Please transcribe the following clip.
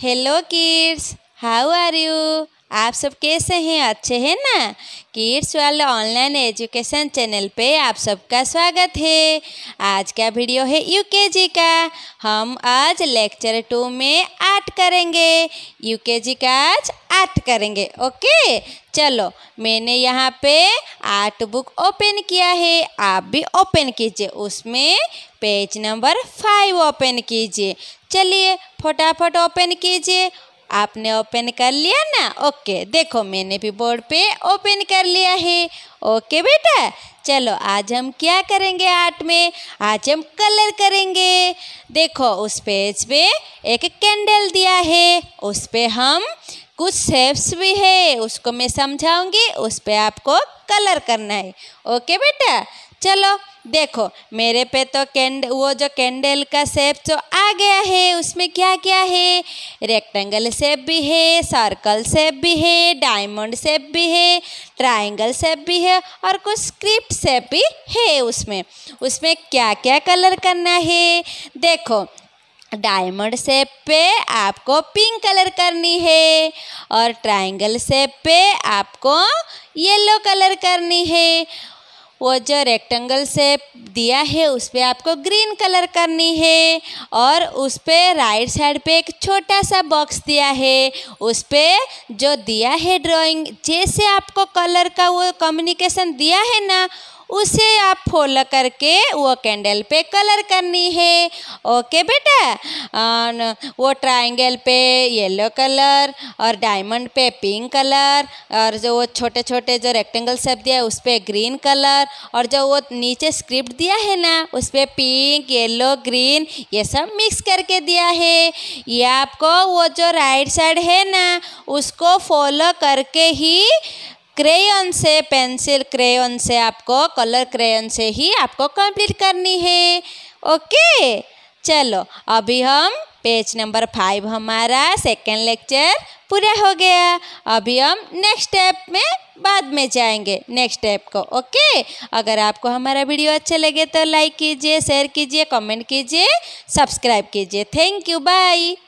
Hello kids, how are you? आप सब कैसे हैं अच्छे हैं ना किड्स वाले ऑनलाइन एजुकेशन चैनल पे आप सबका स्वागत है आज का वीडियो है यूकेजी का हम आज लेक्चर टू में आठ करेंगे यूकेजी का आज आठ करेंगे ओके चलो मैंने यहाँ पे आर्ट बुक ओपन किया है आप भी ओपन कीजिए उसमें पेज नंबर फाइव ओपन कीजिए चलिए फटाफट ओपन कीजिए आपने ओपन कर लिया ना ओके देखो मैंने भी बोर्ड पे ओपन कर लिया है ओके बेटा चलो आज हम क्या करेंगे आर्ट में आज हम कलर करेंगे देखो उस पेज पे एक कैंडल दिया है उस पे हम कुछ सेप्स भी है उसको मैं समझाऊंगी उस पर आपको कलर करना है ओके बेटा चलो देखो मेरे पे तो कैंड वो जो कैंडल का सेप जो आ गया है उसमें क्या क्या है रेक्टेंगल सेप भी है सर्कल सेप भी है डायमंड सेप भी है ट्रायंगल सेप भी है और कुछ स्क्रिप्ट सेप भी है उसमें उसमें क्या क्या कलर करना है देखो डायमंड सेप पे आपको पिंक कलर करनी है और ट्रायंगल सेप पे आपको येलो कलर करनी है वो जो रेक्टेंगल शेप दिया है उस पर आपको ग्रीन कलर करनी है और उस पर राइट साइड पे एक छोटा सा बॉक्स दिया है उस पर जो दिया है ड्राइंग जैसे आपको कलर का वो कम्युनिकेशन दिया है ना उसे आप फोल करके वो कैंडल पे कलर करनी है ओके बेटा और वो ट्राइंगल पे येलो कलर और डायमंड पे पिंक कलर और जो वो छोटे छोटे जो रेक्टेंगल सब दिया है उस पर ग्रीन कलर और जो वो नीचे स्क्रिप्ट दिया है ना उस पर पिंक येलो ग्रीन ये सब मिक्स करके दिया है ये आपको वो जो राइट साइड है ना उसको फॉलो करके ही क्रेयन से पेंसिल क्रेयन से आपको कलर क्रेयन से ही आपको कंप्लीट करनी है ओके चलो अभी हम पेज नंबर फाइव हमारा सेकेंड लेक्चर पूरा हो गया अभी हम नेक्स्ट स्टेप में बाद में जाएंगे नेक्स्ट स्टेप को ओके अगर आपको हमारा वीडियो अच्छा लगे तो लाइक कीजिए शेयर कीजिए कमेंट कीजिए सब्सक्राइब कीजिए थैंक यू बाय